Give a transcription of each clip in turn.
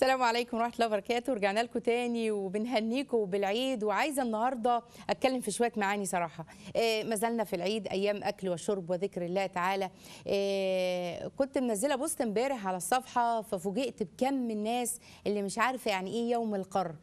السلام عليكم ورحمه الله وبركاته رجعنا لكم تاني وبنهنيكم بالعيد وعايزه النهارده اتكلم في شويه معاني صراحه آه، ما زلنا في العيد ايام اكل وشرب وذكر الله تعالى آه، كنت منزله بوست امبارح على الصفحه ففوجئت بكم الناس اللي مش عارفه يعني ايه يوم القر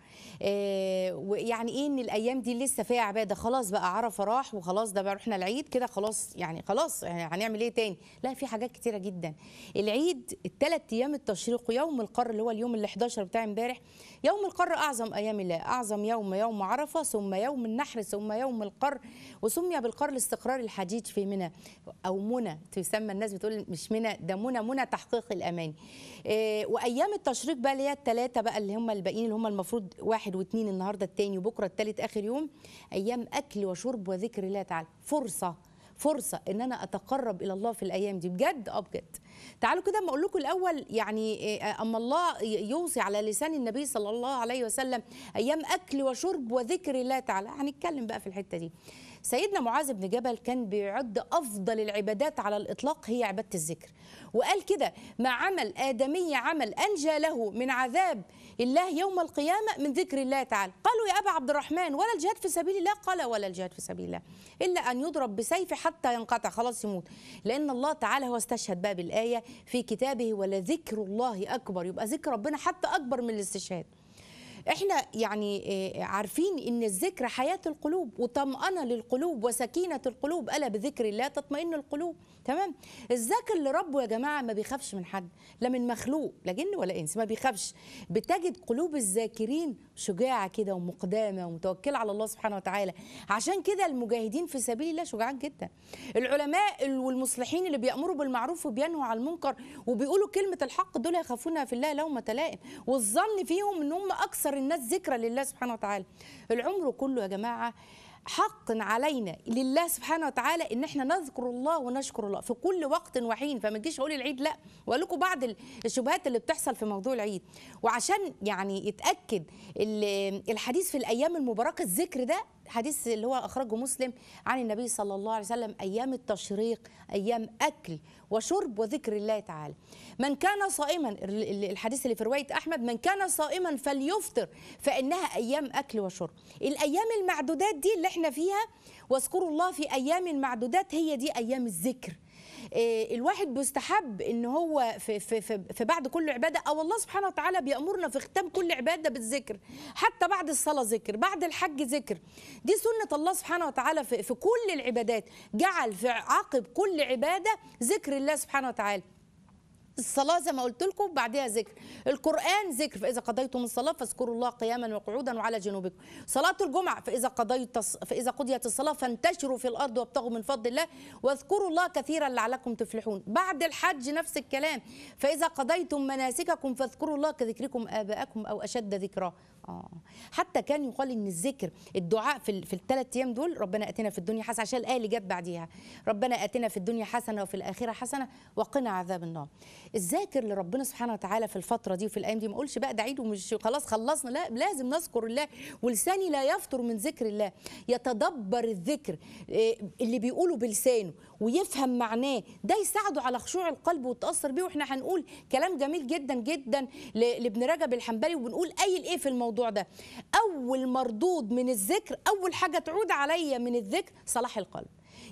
آه، ويعني ايه ان الايام دي لسه فيها عباده خلاص بقى عرفه راح وخلاص ده بقى رحنا العيد كده خلاص يعني خلاص يعني هنعمل ايه تاني لا في حاجات كتيره جدا العيد الثلاث ايام التشريق ويوم القر اللي هو اليوم اللي 11 بتاع امبارح يوم القر اعظم ايام الله اعظم يوم يوم عرفه ثم يوم النحر ثم يوم القر وسمي بالقر لاستقرار الحديد في منى او منى تسمى الناس بتقول مش منى ده منى منى تحقيق الامان آه، وايام التشريق بقى اللي هي الثلاثه بقى اللي هم الباقيين اللي هم المفروض واحد واثنين النهارده الثاني وبكره الثالث اخر يوم ايام اكل وشرب وذكر الله تعالى فرصه فرصه ان انا اتقرب الى الله في الايام دي بجد اه بجد تعالوا كده ما اقول لكم الاول يعني آه، آه، اما الله يوصي على لسان النبي صلى الله عليه وسلم ايام اكل وشرب وذكر الله تعالى هنتكلم بقى في الحته دي سيدنا معاذ بن جبل كان بيعد أفضل العبادات على الإطلاق هي عبادة الذكر وقال كده ما عمل آدمي عمل أنجى له من عذاب الله يوم القيامة من ذكر الله تعالى قالوا يا أبا عبد الرحمن ولا الجهاد في سبيل الله قال ولا الجهاد في سبيل الله إلا أن يضرب بسيف حتى ينقطع خلاص يموت لأن الله تعالى هو استشهد بقى بالآية في كتابه ولذكر الله أكبر يبقى ذكر ربنا حتى أكبر من الاستشهاد احنا يعني آه، عارفين ان الذكر حياه القلوب وطمانه للقلوب وسكينه القلوب الا بذكر الله تطمئن القلوب تمام الذاكر لربه يا جماعه ما بيخافش من حد لا من مخلوق لا جن ولا انس ما بيخافش بتجد قلوب الذاكرين شجاعه كده ومقدامه ومتوكله على الله سبحانه وتعالى عشان كده المجاهدين في سبيل الله شجعان جدا العلماء والمصلحين اللي بيامروا بالمعروف وبينهوا عن المنكر وبيقولوا كلمه الحق دول يخافونها في الله لومه لائم والظن فيهم ان هم اكثر الناس ذكرى لله سبحانه وتعالى العمر كله يا جماعه حق علينا لله سبحانه وتعالى ان احنا نذكر الله ونشكر الله في كل وقت وحين فما تجيش اقول العيد لا واقول لكم بعض الشبهات اللي بتحصل في موضوع العيد وعشان يعني يتاكد الحديث في الايام المباركه الذكر ده حديث اللي هو اخرجه مسلم عن النبي صلى الله عليه وسلم ايام التشريق ايام اكل وشرب وذكر الله تعالى من كان صائما الحديث اللي في روايه احمد من كان صائما فليفطر فانها ايام اكل وشرب الايام المعدودات دي اللي احنا فيها واذكروا الله في ايام معدودات هي دي ايام الذكر آه، الواحد بيستحب ان هو في, في, في, في بعد كل عباده او الله سبحانه وتعالى بيامرنا في ختام كل عباده بالذكر حتى بعد الصلاه ذكر بعد الحج ذكر دي سنه الله سبحانه وتعالى في, في كل العبادات جعل في عقب كل عباده ذكر الله سبحانه وتعالى الصلاة زي ما قلت لكم بعدها ذكر القرآن ذكر فإذا قضيتم الصلاة فاذكروا الله قياما وقعودا وعلى جنوبكم صلاة الجمعة فإذا قضيت فإذا قضيت الصلاة فانتشروا في الأرض وابتغوا من فضل الله واذكروا الله كثيرا لعلكم تفلحون بعد الحج نفس الكلام فإذا قضيتم مناسككم فاذكروا الله كذكركم آباءكم أو أشد ذكرا اه حتى كان يقال ان الذكر الدعاء في في الثلاث ايام دول ربنا اتنا في الدنيا حسنه عشان الايه اللي جت بعديها ربنا اتنا في الدنيا حسنه وفي الاخره حسنه وقنا عذاب النار الذاكر لربنا سبحانه وتعالى في الفتره دي وفي الايام دي ما اقولش بقى ده عيد ومش خلاص خلصنا لا لازم نذكر الله ولساني لا يفطر من ذكر الله يتدبر الذكر آه، اللي بيقوله بلسانه ويفهم معناه ده يساعده على خشوع القلب وتأثر بيه واحنا هنقول كلام جميل جدا جدا لابن رجب الحنبلي وبنقول قايل ايه في الموضوع ده اول مردود من الذكر اول حاجه تعود عليا من الذكر صلاح القلب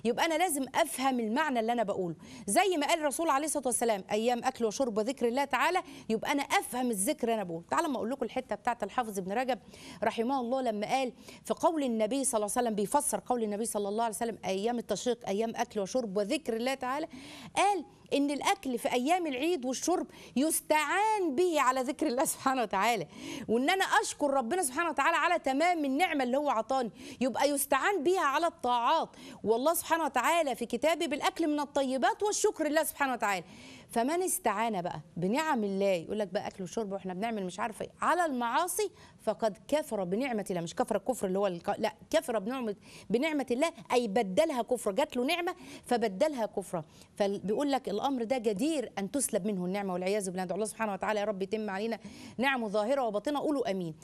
يبقى انا لازم افهم المعنى اللي انا بقوله زي ما قال الرسول عليه الصلاه والسلام ايام اكل وشرب وذكر الله تعالى يبقى انا افهم الذكر انا بقوله تعالى ما اقول لكم الحته بتاعه الحافظ ابن رجب رحمه الله لما قال في قول النبي صلى الله عليه وسلم بيفسر قول النبي صلى الله عليه وسلم ايام التشريق ايام اكل وشرب وذكر الله تعالى قال ان الاكل في ايام العيد والشرب يستعان به على ذكر الله سبحانه وتعالى وان انا اشكر ربنا سبحانه وتعالى على تمام النعمه اللي هو عطاني يبقى يستعان بها على الطاعات والله سبحانه سبحانه وتعالى في كتابه بالأكل من الطيبات والشكر لله سبحانه وتعالى فمن استعان بقى بنعم الله يقول لك بقى أكل وشرب وإحنا بنعمل مش عارفة إيه على المعاصي فقد كفر بنعمة الله مش كفر الكفر اللي هو الك... لا كفر بنعمة بنعمة الله أي بدلها كفر جات له نعمة فبدلها كفرا فبيقول لك الأمر ده جدير أن تسلب منه النعمة والعياذ بالله الله سبحانه وتعالى يا رب يتم علينا نعمه ظاهرة وباطنة قولوا أمين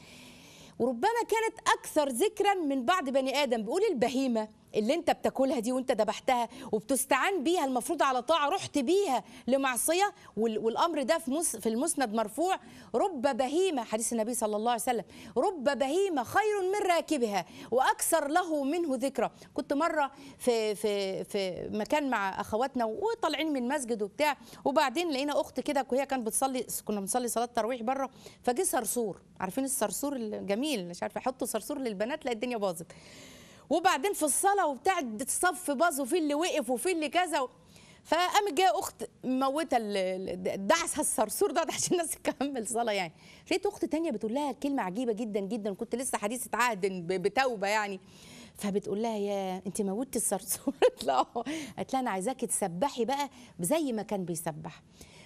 وربما كانت أكثر ذكرا من بعض بني آدم بيقول البهيمة اللي انت بتاكلها دي وانت ذبحتها وبتستعان بيها المفروض على طاعه رحت بيها لمعصيه والامر ده في في المسند مرفوع رب بهيمه حديث النبي صلى الله عليه وسلم رب بهيمه خير من راكبها واكثر له منه ذكرى كنت مره في في في مكان مع اخواتنا وطالعين من مسجد وبتاع وبعدين لقينا اخت كده وهي كانت بتصلي كنا بنصلي صلاه التراويح بره فجه صرصور عارفين الصرصور الجميل مش عارفه يحطوا صرصور للبنات لا الدنيا باظت وبعدين في الصلاه وبتاع الصف باظ وفي اللي وقف وفي اللي كذا و... فقامت جايه اخت موته دعسها الصرصور ده عشان الناس تكمل صلاه يعني لقيت اخت تانية بتقول لها كلمه عجيبه جدا جدا كنت لسه حديثه عهد بتوبه يعني فبتقول لها يا انت موتي الصرصور لا قالت آه. لها انا عايزاكي تسبحي بقى زي ما كان بيسبح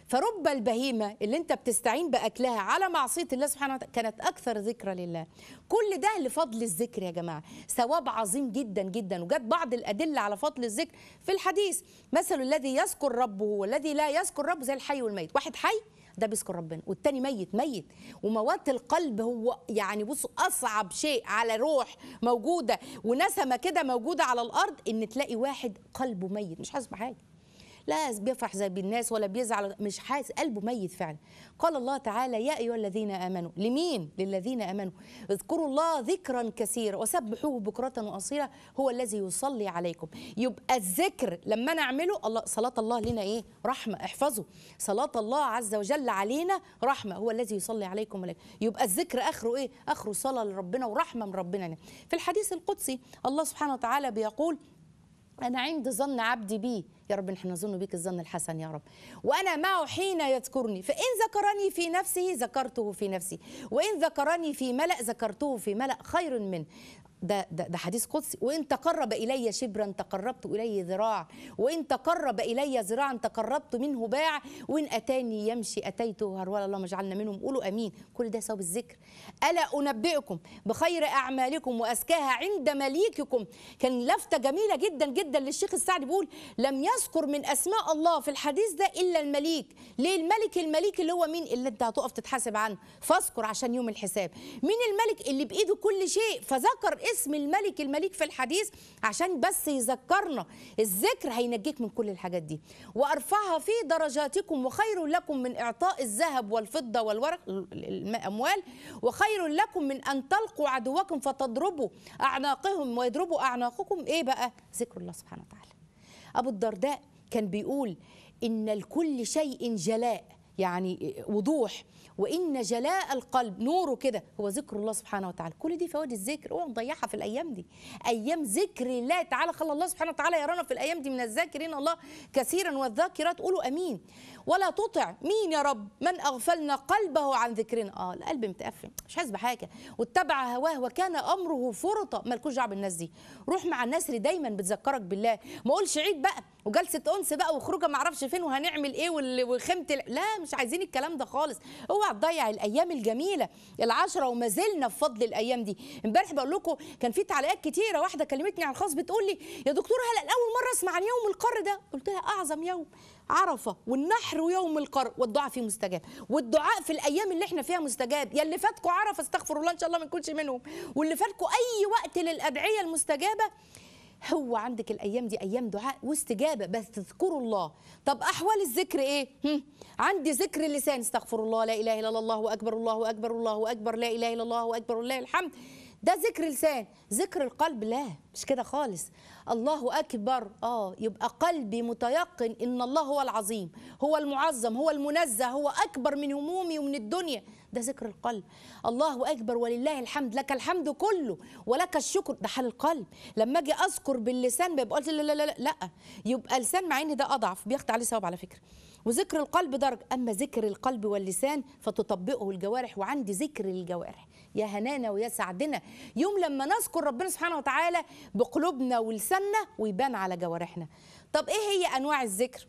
فرب البهيمة اللي أنت بتستعين بأكلها على معصية الله سبحانه وتعالى كانت أكثر ذكرى لله كل ده لفضل الذكر يا جماعة ثواب عظيم جدا جدا وجت بعض الأدلة على فضل الذكر في الحديث مثل الذي يذكر ربه والذي لا يذكر ربه زي الحي والميت واحد حي ده بيذكر ربنا والتاني ميت ميت وموات القلب هو يعني بصوا اصعب شيء على روح موجوده ونسمه كده موجوده على الارض ان تلاقي واحد قلبه ميت مش حاسس بحاجه لا بيفرح زي بالناس ولا بيزعل مش حاسس قلبه ميت فعلا قال الله تعالى يا أيها الذين آمنوا لمين للذين آمنوا اذكروا الله ذكرا كثيرا وسبحوه بكرة وأصيلا هو الذي يصلي عليكم يبقى الذكر لما أنا أعمله الله صلاة الله لنا إيه رحمة احفظوا صلاة الله عز وجل علينا رحمة هو الذي يصلي عليكم ولكم. يبقى الذكر آخره إيه آخره صلاة لربنا ورحمة من ربنا في الحديث القدسي الله سبحانه وتعالى بيقول أنا عند ظن عبدي بي يا رب نحن نظن بك الظن الحسن يا رب وأنا معه حين يذكرني فإن ذكرني في نفسه ذكرته في نفسي وإن ذكرني في ملأ ذكرته في ملأ خير منه ده, ده, ده حديث قدسي وإن تقرب إلي شبرا تقربت إليه ذراع وإن تقرب إلي ذراعا تقربت منه باع وإن أتاني يمشي أتيته هرولا اللهم اجعلنا منهم قولوا أمين كل ده سبب الذكر ألا أنبئكم بخير أعمالكم وأزكاها عند مليككم كان لفتة جميلة جدا جدا للشيخ السعدي بيقول لم يذكر من أسماء الله في الحديث ده إلا المليك ليه الملك المليك اللي هو مين اللي أنت هتقف تتحاسب عنه فاذكر عشان يوم الحساب مين الملك اللي بإيده كل شيء فذكر اسم الملك المليك في الحديث عشان بس يذكرنا الذكر هينجيك من كل الحاجات دي وارفعها في درجاتكم وخير لكم من اعطاء الذهب والفضه والورق الاموال وخير لكم من ان تلقوا عدوكم فتضربوا اعناقهم ويضربوا اعناقكم ايه بقى ذكر الله سبحانه وتعالى ابو الدرداء كان بيقول ان لكل شيء جلاء يعني وضوح وان جلاء القلب نوره كده هو ذكر الله سبحانه وتعالى كل دي فوائد الذكر اوعى نضيعها في الايام دي ايام ذكر الله تعالى خلى الله سبحانه وتعالى يرانا في الايام دي من الذاكرين الله كثيرا والذاكرات قولوا امين ولا تطع مين يا رب من أغفلنا قلبه عن ذكرنا آه القلب متقفل مش حاسس بحاجة واتبع هواه وكان أمره فرطا مالكوش دعوة بالناس دي روح مع الناس اللي دايما بتذكرك بالله ما أقولش عيد بقى وجلسة أنس بقى وخروجة ما أعرفش فين وهنعمل إيه وخيمة لا مش عايزين الكلام ده خالص اوعى تضيع الأيام الجميلة العشرة وما زلنا في فضل الأيام دي امبارح بقول لكم كان في تعليقات كتيرة واحدة كلمتني على الخاص بتقول لي يا دكتور هلا أول مرة أسمع عن يوم القر ده قلت لها أعظم يوم عرفة والنحر البحر ويوم القر والدعاء فيه مستجاب والدعاء في الايام اللي احنا فيها مستجاب يا اللي فاتكم عرف استغفر الله ان شاء الله ما نكونش منهم واللي فاتكم اي وقت للادعيه المستجابه هو عندك الايام دي ايام دعاء واستجابه بس تذكروا الله طب احوال الذكر ايه هم. عندي ذكر لسان استغفر الله لا اله الا الله اكبر الله اكبر الله اكبر لا اله الا الله اكبر الله الحمد ده ذكر لسان ذكر القلب لا مش كده خالص الله اكبر اه يبقى قلبي متيقن ان الله هو العظيم هو المعظم هو المنزه هو اكبر من همومي ومن الدنيا ده ذكر القلب الله اكبر ولله الحمد لك الحمد كله ولك الشكر ده حال القلب لما اجي اذكر باللسان بيبقى لا لا لا لا لا يبقى لسان مع ان ده اضعف بياخد عليه ثواب على فكره وذكر القلب درجه اما ذكر القلب واللسان فتطبقه الجوارح وعندي ذكر الجوارح يا هنانا ويا سعدنا يوم لما نذكر ربنا سبحانه وتعالى بقلوبنا ولساننا ويبان على جوارحنا طب ايه هي انواع الذكر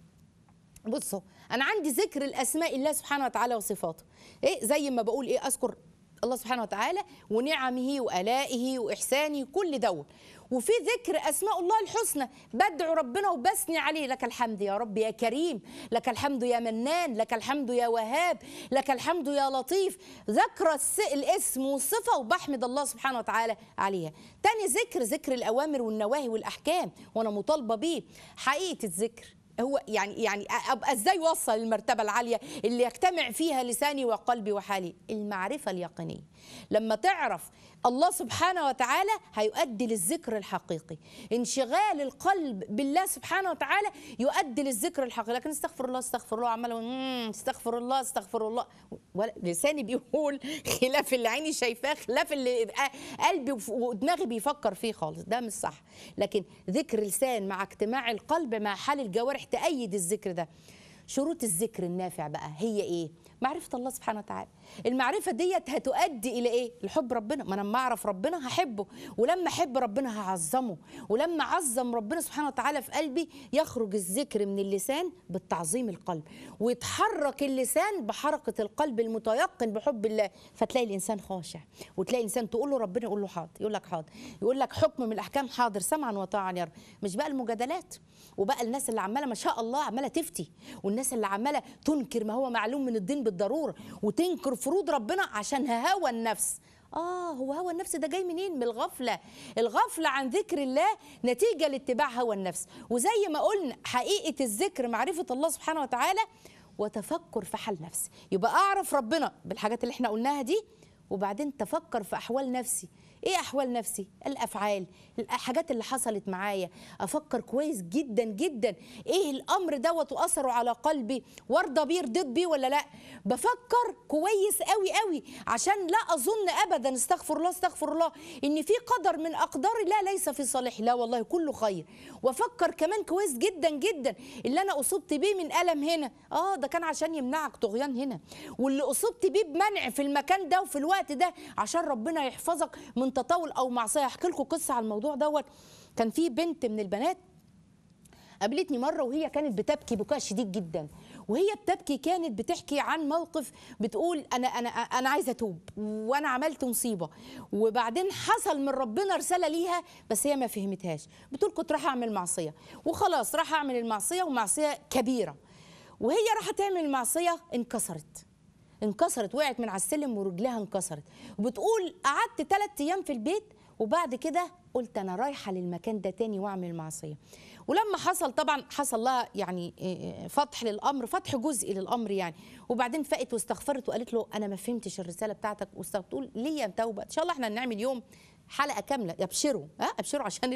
بصوا انا عندي ذكر الاسماء الله سبحانه وتعالى وصفاته ايه زي ما بقول ايه اذكر الله سبحانه وتعالى ونعمه والائه واحسانه كل دول وفي ذكر أسماء الله الحسنى بدعو ربنا وبثني عليه لك الحمد يا رب يا كريم لك الحمد يا منان لك الحمد يا وهاب لك الحمد يا لطيف ذكر الاسم والصفة وبحمد الله سبحانه وتعالى عليها تاني ذكر ذكر الأوامر والنواهي والأحكام وأنا مطالبة بيه حقيقة الذكر هو يعني يعني ابقى ازاي وصل المرتبه العاليه اللي يجتمع فيها لساني وقلبي وحالي المعرفه اليقينيه لما تعرف الله سبحانه وتعالى هيؤدي للذكر الحقيقي انشغال القلب بالله سبحانه وتعالى يؤدي للذكر الحقيقي لكن استغفر الله استغفر الله عمال استغفر الله استغفر الله لساني بيقول خلاف اللي عيني شايفاه خلاف اللي قلبي ودماغي بيفكر فيه خالص ده مش صح لكن ذكر لسان مع اجتماع القلب مع حال الجوارح تأيد الذكر ده شروط الذكر النافع بقى هي ايه معرفه الله سبحانه وتعالى المعرفه ديت هتؤدي الى ايه الحب ربنا ما انا لما اعرف ربنا هحبه ولما احب ربنا هعظمه ولما اعظم ربنا سبحانه وتعالى في قلبي يخرج الذكر من اللسان بالتعظيم القلب ويتحرك اللسان بحركه القلب المتيقن بحب الله فتلاقي الانسان خاشع وتلاقي الانسان تقول له ربنا يقول له حاضر يقول لك حاضر يقول لك حكم من الاحكام حاضر سمعا وطاعا يا رب مش بقى المجادلات وبقى الناس اللي عماله ما شاء الله عماله تفتي والناس اللي عماله تنكر ما هو معلوم من الدين بالضروره وتنكر فروض ربنا عشان هوى النفس اه هو هوى النفس ده جاي منين من الغفله الغفله عن ذكر الله نتيجه لاتباع هوى النفس وزي ما قلنا حقيقه الذكر معرفه الله سبحانه وتعالى وتفكر في حال نفسي يبقى اعرف ربنا بالحاجات اللي احنا قلناها دي وبعدين تفكر في احوال نفسي ايه احوال نفسي الافعال الحاجات اللي حصلت معايا افكر كويس جدا جدا ايه الامر دوت واثره على قلبي وارضى بيه رضيت بيه ولا لا بفكر كويس قوي قوي عشان لا اظن ابدا استغفر الله استغفر الله ان في قدر من اقداري لا ليس في صالح لا والله كله خير وافكر كمان كويس جدا جدا اللي انا اصبت بيه من الم هنا اه ده كان عشان يمنعك طغيان هنا واللي اصبت بيه بمنع في المكان ده وفي الوقت الوقت ده عشان ربنا يحفظك من تطاول او معصيه احكي لكم قصه على الموضوع دوت كان في بنت من البنات قابلتني مره وهي كانت بتبكي بكاء شديد جدا وهي بتبكي كانت بتحكي عن موقف بتقول انا انا انا عايزه اتوب وانا عملت مصيبه وبعدين حصل من ربنا رساله ليها بس هي ما فهمتهاش بتقول كنت راح اعمل معصيه وخلاص راح اعمل المعصيه ومعصيه كبيره وهي راح تعمل معصيه انكسرت انكسرت وقعت من على السلم ورجلها انكسرت وبتقول قعدت ثلاث ايام في البيت وبعد كده قلت انا رايحه للمكان ده تاني واعمل معصيه ولما حصل طبعا حصل لها يعني آه، آه، فتح للامر فتح جزئي للامر يعني وبعدين فقت واستغفرت وقالت له انا ما فهمتش الرساله بتاعتك واستغفرت تقول ليا توبه ان شاء الله احنا هنعمل يوم حلقه كامله ابشروا ها ابشروا عشان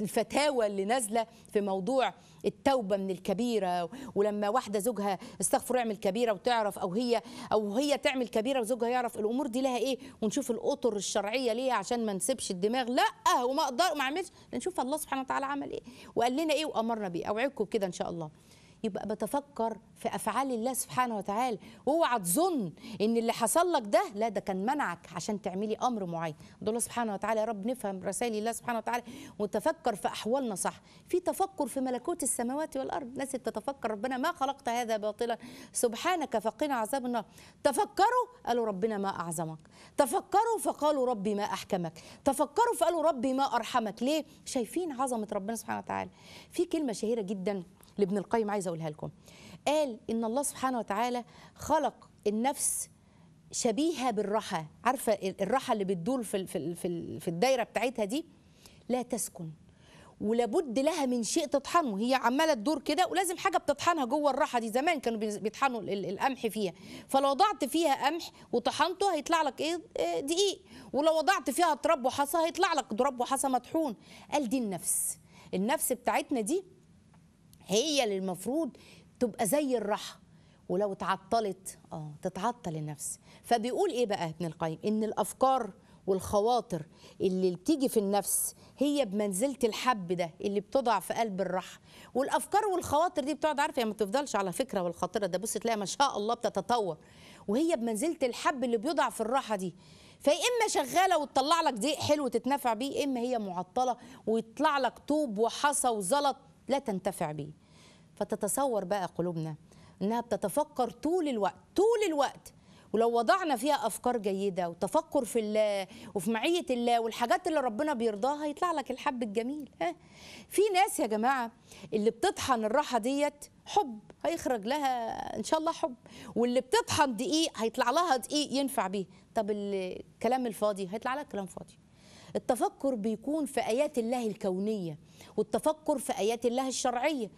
الفتاوى اللي نازله في موضوع التوبه من الكبيره ولما واحده زوجها استغفر يعمل كبيره وتعرف او هي او هي تعمل كبيره وزوجها يعرف الامور دي لها ايه ونشوف الاطر الشرعيه ليها عشان ما نسيبش الدماغ لا وما اقدر ما اعملش نشوف الله سبحانه وتعالى عمل ايه وقال لنا ايه وامرنا بيه اوعدكم بكده ان شاء الله يبقى بتفكر في افعال الله سبحانه وتعالى واوعى تظن ان اللي حصل لك ده لا ده كان منعك عشان تعملي امر معين دول الله سبحانه وتعالى يا رب نفهم رسائل الله سبحانه وتعالى وتفكر في احوالنا صح في تفكر في ملكوت السماوات والارض ناس تتفكر ربنا ما خلقت هذا باطلا سبحانك فقنا عذاب النار تفكروا قالوا ربنا ما اعظمك تفكروا فقالوا ربي ما احكمك تفكروا فقالوا ربي ما ارحمك ليه شايفين عظمه ربنا سبحانه وتعالى في كلمه شهيره جدا لابن القيم عايزه اقولها لكم قال ان الله سبحانه وتعالى خلق النفس شبيهه بالرحى عارفه الرحى اللي بتدور في في في الدايره بتاعتها دي لا تسكن ولابد لها من شيء تطحنه هي عماله تدور كده ولازم حاجه بتطحنها جوه الراحه دي زمان كانوا بيطحنوا القمح فيها فلو وضعت فيها قمح وطحنته هيطلع لك ايه آه، دقيق ولو وضعت فيها تراب وحصى هيطلع لك تراب وحصى مطحون قال دي النفس النفس بتاعتنا دي هي اللي المفروض تبقى زي الراحه ولو اتعطلت اه تتعطل النفس فبيقول ايه بقى ابن القيم ان الافكار والخواطر اللي بتيجي في النفس هي بمنزله الحب ده اللي بتضع في قلب الراحه والافكار والخواطر دي بتقعد عارفه يعني ما بتفضلش على فكره والخاطره ده بص تلاقي ما شاء الله بتتطور وهي بمنزله الحب اللي بيضع في الراحه دي فيا اما شغاله وتطلع لك ضيق حلو تتنفع بيه اما هي معطله ويطلع لك طوب وحصى وزلط لا تنتفع به فتتصور بقى قلوبنا انها بتتفكر طول الوقت طول الوقت ولو وضعنا فيها افكار جيده وتفكر في الله وفي معيه الله والحاجات اللي ربنا بيرضاها يطلع لك الحب الجميل ها في ناس يا جماعه اللي بتطحن الراحه ديت حب هيخرج لها ان شاء الله حب واللي بتطحن دقيق هيطلع لها دقيق ينفع بيه طب الكلام الفاضي هيطلع لها كلام فاضي التفكر بيكون في آيات الله الكونية والتفكر في آيات الله الشرعية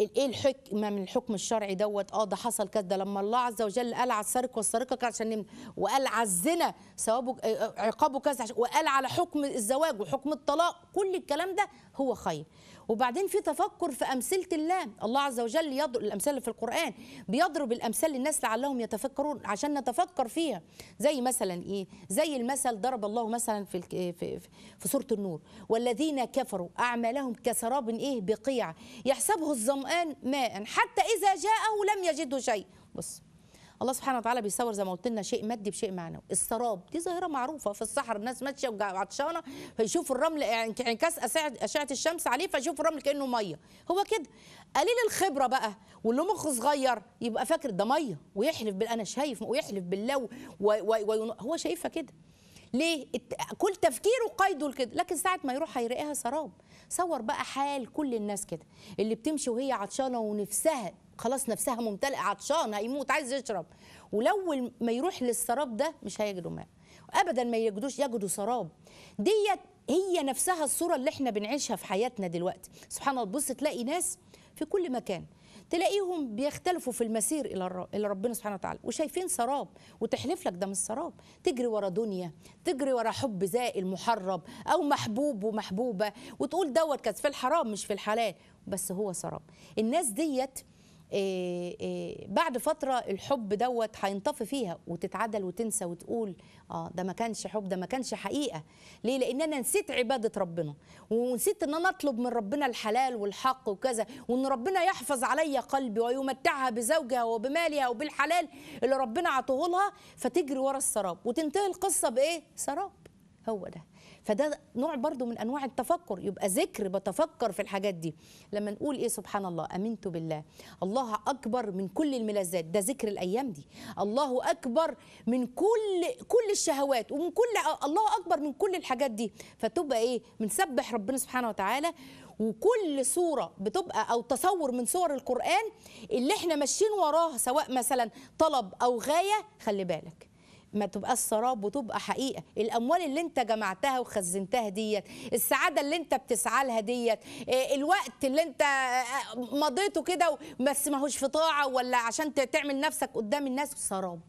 إيه الحكمة من الحكم الشرعي دوت آه ده حصل كذا لما الله عز وجل قال على السارق والسارقة عشان وقال على الزنا ثوابه آه، عقابه كذا وقال على حكم الزواج وحكم الطلاق كل الكلام ده هو خير وبعدين في تفكر في امثله الله الله عز وجل يضرب الامثال في القران بيضرب الامثال للناس لعلهم يتفكرون عشان نتفكر فيها زي مثلا ايه زي المثل ضرب الله مثلا في في, في سوره النور والذين كفروا اعمالهم كسراب ايه بقيع يحسبه الظمآن ماء حتى اذا جاءه لم يجده شيء بص الله سبحانه وتعالى بيصور زي ما قلت لنا شيء مادي بشيء معنوي السراب دي ظاهره معروفه في الصحراء الناس ماشيه وعطشانه فيشوف الرمل انعكاس يعني اشعه الشمس عليه فيشوف الرمل كانه ميه هو كده قليل الخبره بقى واللي مخه صغير يبقى فاكر ده ميه ويحلف بال انا شايف ويحلف بالله و... و... و... هو شايفها كده ليه كل تفكيره قيده لكده لكن ساعه ما يروح هيراقيها سراب صور بقى حال كل الناس كده اللي بتمشي وهي عطشانه ونفسها خلاص نفسها ممتلئه عطشان هيموت عايز يشرب ولو ما يروح للسراب ده مش هيجدوا ماء ابدا ما يجدوش يجدوا سراب ديت هي نفسها الصوره اللي احنا بنعيشها في حياتنا دلوقتي سبحان الله تبص تلاقي ناس في كل مكان تلاقيهم بيختلفوا في المسير الى الى ربنا سبحانه وتعالى وشايفين سراب وتحلف لك ده مش سراب تجري ورا دنيا تجري ورا حب زائل محرب او محبوب ومحبوبه وتقول دوت كانت في الحرام مش في الحلال بس هو سراب الناس ديت آه، آه، بعد فتره الحب دوت هينطفي فيها وتتعدل وتنسى وتقول اه ده ما كانش حب ده ما كانش حقيقه ليه لان انا نسيت عباده ربنا ونسيت ان انا اطلب من ربنا الحلال والحق وكذا وان ربنا يحفظ عليا قلبي ويمتعها بزوجها وبمالها وبالحلال اللي ربنا عطوه لها فتجري ورا السراب وتنتهي القصه بايه سراب هو ده فده نوع برضو من انواع التفكر يبقى ذكر بتفكر في الحاجات دي لما نقول ايه سبحان الله امنت بالله الله اكبر من كل الملذات ده ذكر الايام دي الله اكبر من كل كل الشهوات ومن كل الله اكبر من كل الحاجات دي فتبقى ايه بنسبح ربنا سبحانه وتعالى وكل صورة بتبقى أو تصور من صور القرآن اللي احنا ماشيين وراه سواء مثلا طلب أو غاية خلي بالك ما تبقاش سراب وتبقى حقيقه الاموال اللي انت جمعتها وخزنتها ديت السعاده اللي انت بتسعى لها ديت آه، الوقت اللي انت آه، آه، مضيته كده بس ماهوش في طاعه ولا عشان تعمل نفسك قدام الناس سراب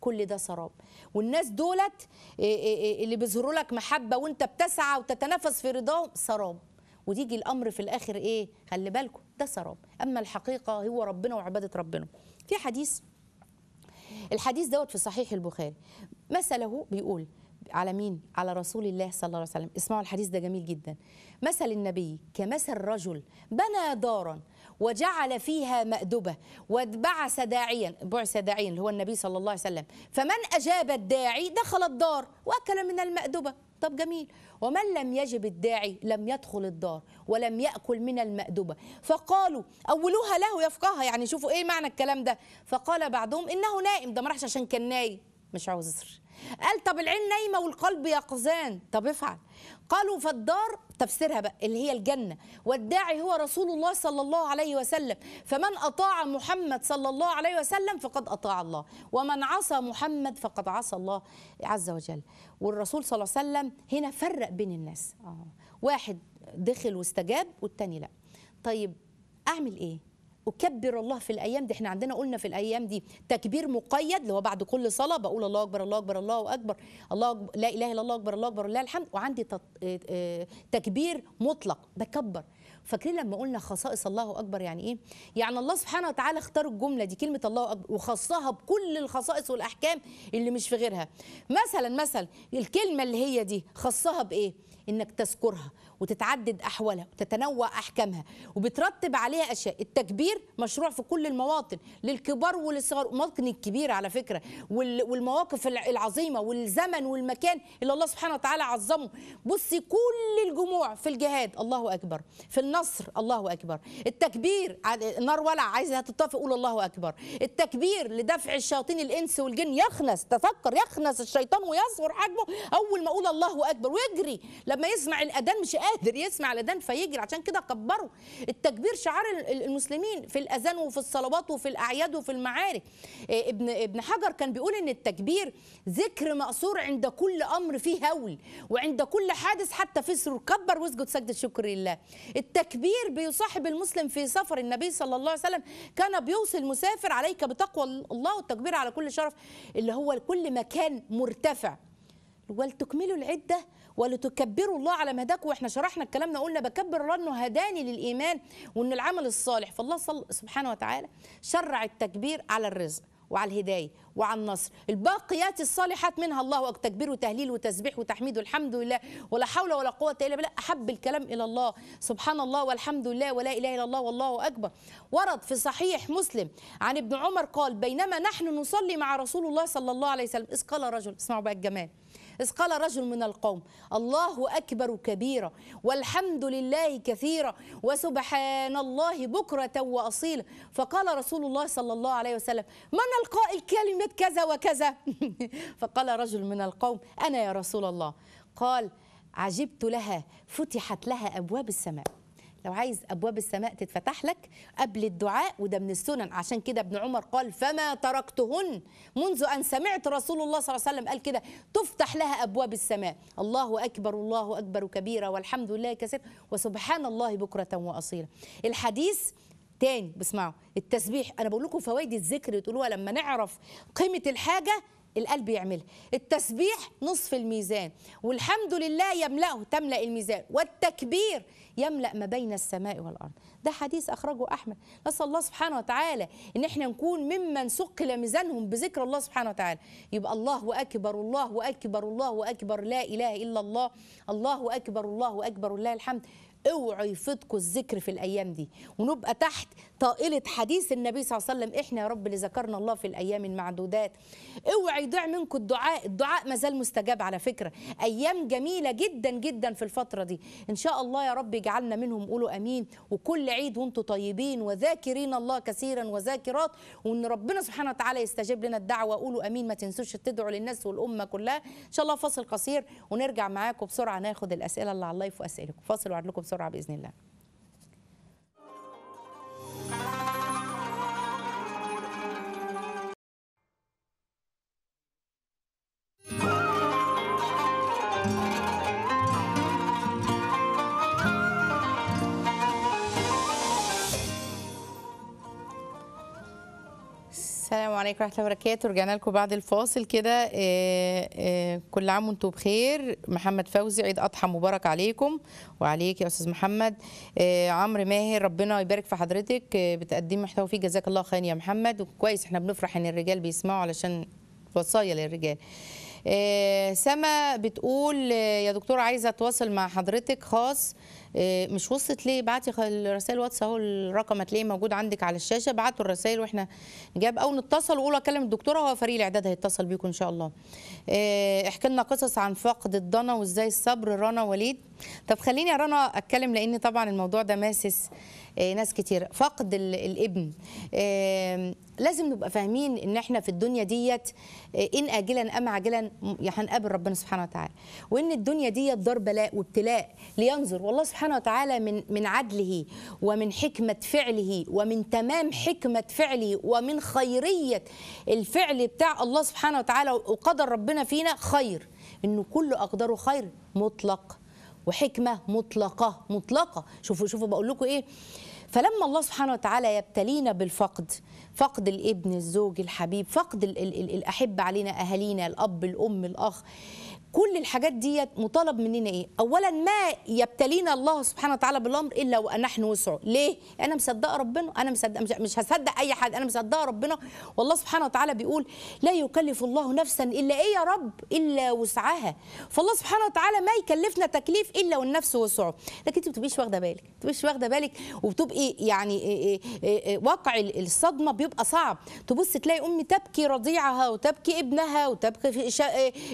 كل ده سراب والناس دولت اللي بيظهروا لك محبه وانت بتسعى وتتنافس في رضاهم سراب وتيجي الامر في الاخر ايه خلي بالكم ده سراب اما الحقيقه هو ربنا وعباده ربنا في حديث الحديث دوت في صحيح البخاري مثله بيقول على مين على رسول الله صلى الله عليه وسلم اسمعوا الحديث ده جميل جدا مثل النبي كمثل رجل بنى دارا وجعل فيها مأدبة واتبعث داعيا بعث داعيا اللي هو النبي صلى الله عليه وسلم فمن أجاب الداعي دخل الدار وأكل من المأدبة طب جميل ومن لم يجب الداعي لم يدخل الدار ولم يأكل من المأدبة فقالوا أولوها له يفقهها يعني شوفوا إيه معنى الكلام ده فقال بعضهم إنه نائم ده ما راحش عشان كان نايم مش عاوز قال طب العين نايمه والقلب يقظان طب افعل قالوا فالدار تفسيرها بقى اللي هي الجنة والداعي هو رسول الله صلى الله عليه وسلم فمن أطاع محمد صلى الله عليه وسلم فقد أطاع الله ومن عصى محمد فقد عصى الله عز وجل والرسول صلى الله عليه وسلم هنا فرق بين الناس آه. واحد دخل واستجاب والتاني لا طيب أعمل إيه اكبر الله في الايام دي احنا عندنا قلنا في الايام دي تكبير مقيد اللي هو بعد كل صلاه بقول الله اكبر الله اكبر الله اكبر الله أكبر لا اله الا الله اكبر الله اكبر لله الحمد وعندي آه، آه، تكبير مطلق بكبر فاكرين لما قلنا خصائص الله اكبر يعني ايه يعني الله سبحانه وتعالى اختار الجمله دي كلمه الله اكبر وخصها بكل الخصائص والاحكام اللي مش في غيرها مثلا مثلا الكلمه اللي هي دي خصها بايه انك تذكرها وتتعدد احوالها وتتنوع احكامها وبترتب عليها اشياء التكبير مشروع في كل المواطن للكبار وللصغار ممكن الكبير على فكره والمواقف العظيمه والزمن والمكان اللي الله سبحانه وتعالى عظمه بصي كل الجموع في الجهاد الله اكبر في النصر الله اكبر التكبير النار ولع عايزه تتطفي قول الله اكبر التكبير لدفع الشياطين الانس والجن يخنس تفكر يخنس الشيطان ويصغر حجمه اول ما اقول الله اكبر ويجري لما يسمع الاذان مش قادر قادر يسمع لدان فيجري عشان كده كبروا التكبير شعار المسلمين في الاذان وفي الصلوات وفي الاعياد وفي المعارك آه، ابن ابن حجر كان بيقول ان التكبير ذكر مأثور عند كل امر فيه هول وعند كل حادث حتى في سر كبر واسجد سجد الشكر لله التكبير بيصاحب المسلم في سفر النبي صلى الله عليه وسلم كان بيوصي المسافر عليك بتقوى الله والتكبير على كل شرف اللي هو كل مكان مرتفع ولتكملوا العده ولتكبروا الله على ما هداكم واحنا شرحنا الكلام ده قلنا بكبر الله انه هداني للايمان وان العمل الصالح فالله سبحانه وتعالى شرع التكبير على الرزق وعلى الهدايه وعلى النصر الباقيات الصالحات منها الله اكبر تكبير وتهليل وتسبيح وتحميد والحمد لله ولا حول ولا قوه الا بالله احب الكلام الى الله سبحان الله والحمد لله ولا اله الا الله والله اكبر ورد في صحيح مسلم عن ابن عمر قال بينما نحن نصلي مع رسول الله صلى الله عليه وسلم اذ قال رجل اسمعوا بقى الجمال إذ قال رجل من القوم الله أكبر كبيرا والحمد لله كثيرا وسبحان الله بكرة وأصيلا فقال رسول الله صلى الله عليه وسلم من القائل كلمة كذا وكذا فقال رجل من القوم أنا يا رسول الله قال عجبت لها فتحت لها أبواب السماء لو عايز ابواب السماء تتفتح لك قبل الدعاء وده من السنن عشان كده ابن عمر قال فما تركتهن منذ ان سمعت رسول الله صلى الله عليه وسلم قال كده تفتح لها ابواب السماء الله اكبر الله اكبر كبيره والحمد لله كثير وسبحان الله بكره واصيلا الحديث تاني بسمعوا التسبيح انا بقول لكم فوائد الذكر تقولوها لما نعرف قيمه الحاجه القلب يعملها التسبيح نصف الميزان والحمد لله يملأه تملأ الميزان والتكبير يملأ ما بين السماء والأرض ده حديث أخرجه أحمد نسأل الله سبحانه وتعالى إن إحنا نكون ممن سقل ميزانهم بذكر الله سبحانه وتعالى يبقى الله أكبر الله أكبر الله أكبر لا إله إلا الله الله أكبر الله أكبر الله الحمد اوعوا يفيدكم الذكر في الايام دي ونبقى تحت طائله حديث النبي صلى الله عليه وسلم احنا يا رب اللي ذكرنا الله في الايام المعدودات اوعوا يضيع منكم الدعاء الدعاء ما زال مستجاب على فكره ايام جميله جدا جدا في الفتره دي ان شاء الله يا رب يجعلنا منهم قولوا امين وكل عيد وانتم طيبين وذاكرين الله كثيرا وذاكرات وان ربنا سبحانه وتعالى يستجيب لنا الدعوه قولوا امين ما تنسوش تدعوا للناس والامه كلها ان شاء الله فاصل قصير ونرجع معاكم بسرعه ناخد الاسئله اللي على اللايف واسئلكم فاصل وعد لكم بسرعة. بسرعه باذن الله عليكم ورحمه الله وبركاته رجعنا لكم بعد الفاصل كده آه، آه، كل عام وانتم بخير محمد فوزي عيد اضحى مبارك عليكم وعليك يا استاذ محمد آه، عمرو ماهر ربنا يبارك في حضرتك بتقدم محتوى فيه جزاك الله خير يا محمد وكويس احنا بنفرح ان الرجال بيسمعوا علشان وصايا للرجال آه، سما بتقول آه، يا دكتور عايزه اتواصل مع حضرتك خاص آه، مش وصلت ليه بعتي الرسائل واتس اهو الرقم هتلاقيه موجود عندك على الشاشه بعتوا الرسائل واحنا نجاب او نتصل وقولوا اكلم الدكتوره هو فريق الاعداد هيتصل بيكم ان شاء الله احكي لنا قصص عن فقد الضنا وازاي الصبر رنا وليد طب خليني يا رنا اتكلم لان طبعا الموضوع ده ماسس آه، ناس كتير فقد الابن آه، لازم نبقى فاهمين ان احنا في الدنيا ديت آه، ان اجلا ام عاجلا هنقابل ربنا سبحانه وتعالى وان الدنيا ديت دار بلاء وابتلاء لينظر والله سبحانه وتعالى من من عدله ومن حكمه فعله ومن تمام حكمه فعله ومن خيريه الفعل بتاع الله سبحانه وتعالى وقدر ربنا فينا خير انه كل اقداره خير مطلق وحكمه مطلقه مطلقه شوفوا شوفوا بقول لكم ايه فلما الله سبحانه وتعالى يبتلينا بالفقد فقد الابن الزوج الحبيب فقد ال الأحب علينا أهالينا الأب الأم الأخ كل الحاجات دي مطالب مننا ايه اولا ما يبتلينا الله سبحانه وتعالى بالامر الا ونحن وسعه ليه انا مصدقه ربنا انا مصدق مش هصدق اي حد انا مصدقه ربنا والله سبحانه وتعالى بيقول لا يكلف الله نفسا الا ايه يا رب الا وسعها فالله سبحانه وتعالى ما يكلفنا تكليف الا والنفس وسعه لكن انت ما بتبقيش واخده بالك ما بتبقيش واخده بالك وبتبقي يعني إيه- إيه- إيه- واقع الصدمه بيبقى صعب تبص تلاقي امي تبكي رضيعها وتبكي ابنها وتبكي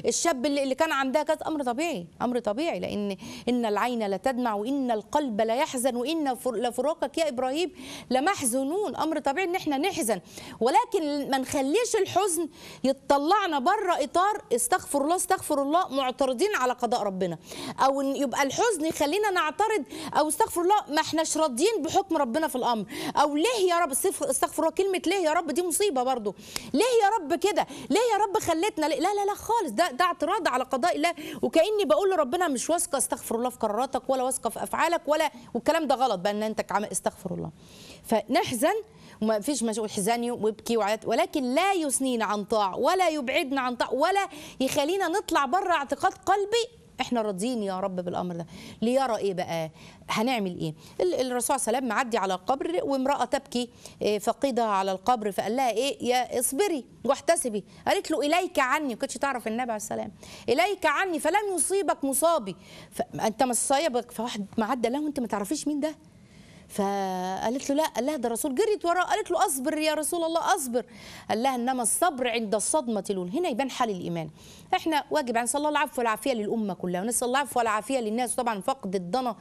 الشاب اللي كان كان عندها كذا امر طبيعي امر طبيعي لان ان العين لا تدمع وان القلب لا يحزن وان لفراقك يا ابراهيم لمحزونون امر طبيعي ان احنا نحزن ولكن ما نخليش الحزن يطلعنا بره اطار استغفر الله استغفر الله معترضين على قضاء ربنا او يبقى الحزن يخلينا نعترض او استغفر الله ما احناش راضيين بحكم ربنا في الامر او ليه يا رب استغفر الله كلمه ليه يا رب دي مصيبه برضه ليه يا رب كده ليه يا رب خلتنا لا لا لا خالص ده ده اعتراض على قضاء قضاء الله وكاني بقول لربنا مش واثقه استغفر الله في قراراتك ولا واثقه في افعالك ولا والكلام ده غلط بقى ان انت استغفر الله فنحزن وما فيش مشغول حزاني وابكي ولكن لا يثنينا عن طاع ولا يبعدنا عن طاع ولا يخلينا نطلع بره اعتقاد قلبي احنا راضيين يا رب بالامر ده ليرى ايه بقى هنعمل ايه الرسول صلى الله عليه وسلم معدي على قبر وامراه تبكي آه، فقيدها على القبر فقال لها ايه يا اصبري واحتسبي قالت له اليك عني ما كنتش تعرف النبي عليه السلام اليك عني فلن يصيبك مصابي انت مصيبك فواحد معدى له وانت ما تعرفيش مين ده فقالت له لا قال لها ده الرسول جريت وراه قالت له اصبر يا رسول الله اصبر قال لها انما الصبر عند الصدمه الاولى هنا يبان حال الايمان احنا واجب ان نسال الله العفو والعافيه للامه كلها ونسال الله العفو والعافيه للناس طبعا فقد الضنا